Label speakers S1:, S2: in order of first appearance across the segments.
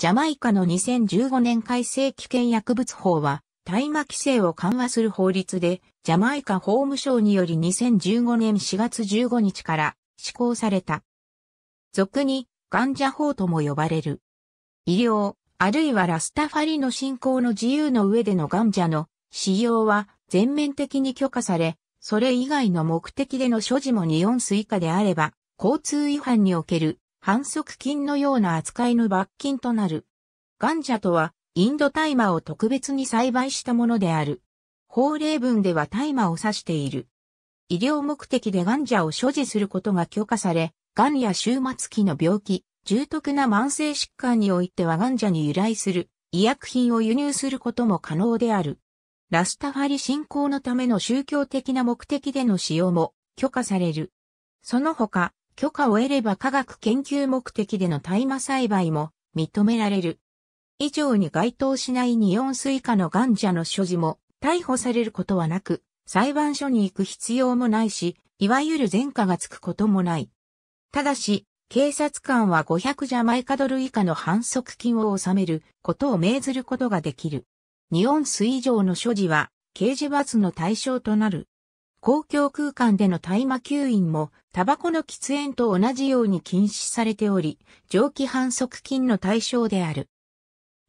S1: ジャマイカの2015年改正危険薬物法は、大麻規制を緩和する法律で、ジャマイカ法務省により2015年4月15日から施行された。俗に、ガンジャ法とも呼ばれる。医療、あるいはラスタファリの信仰の自由の上でのガンジャの使用は全面的に許可され、それ以外の目的での所持も2オンス以下であれば、交通違反における反則金のような扱いの罰金となる。ガンジャとは、インド大麻を特別に栽培したものである。法令文では大麻を指している。医療目的でガンジャを所持することが許可され、ガンや終末期の病気、重篤な慢性疾患においてはガンジャに由来する医薬品を輸入することも可能である。ラスタファリ信仰のための宗教的な目的での使用も許可される。その他、許可を得れば科学研究目的での大麻栽培も認められる。以上に該当しない2オ水以下のガンジャの所持も逮捕されることはなく、裁判所に行く必要もないし、いわゆる前科がつくこともない。ただし、警察官は500ジャマイカドル以下の反則金を納めることを命ずることができる。2オ水以上の所持は刑事罰の対象となる。公共空間での大麻吸引も、タバコの喫煙と同じように禁止されており、蒸気反則金の対象である。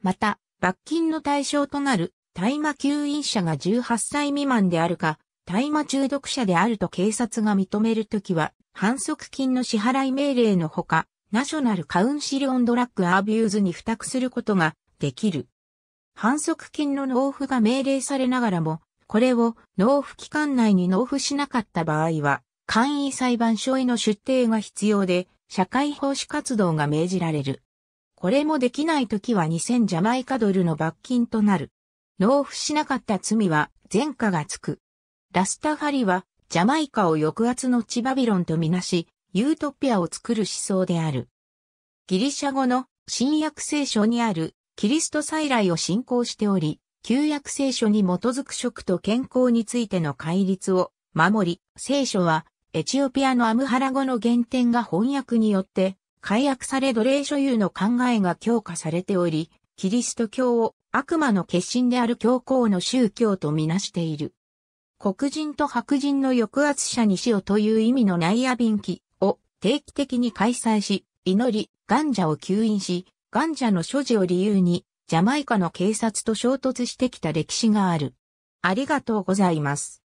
S1: また、罰金の対象となる大麻吸引者が18歳未満であるか、大麻中毒者であると警察が認めるときは、反則金の支払い命令のほか、ナショナルカウンシルオンドラッグアビューズに付託することができる。反則金の納付が命令されながらも、これを納付期間内に納付しなかった場合は、簡易裁判所への出廷が必要で、社会奉仕活動が命じられる。これもできないときは2000ジャマイカドルの罰金となる。納付しなかった罪は前科がつく。ラスタハリはジャマイカを抑圧の地バビロンとみなし、ユートピアを作る思想である。ギリシャ語の新約聖書にあるキリスト再来を信仰しており、旧約聖書に基づく食と健康についての戒律を守り、聖書はエチオピアのアムハラ語の原点が翻訳によって解約され奴隷所有の考えが強化されており、キリスト教を悪魔の決心である教皇の宗教とみなしている。黒人と白人の抑圧者にしようという意味のナイアビンを定期的に開催し、祈り、ガンジャを吸引し、ガンジャの所持を理由にジャマイカの警察と衝突してきた歴史がある。ありがとうございます。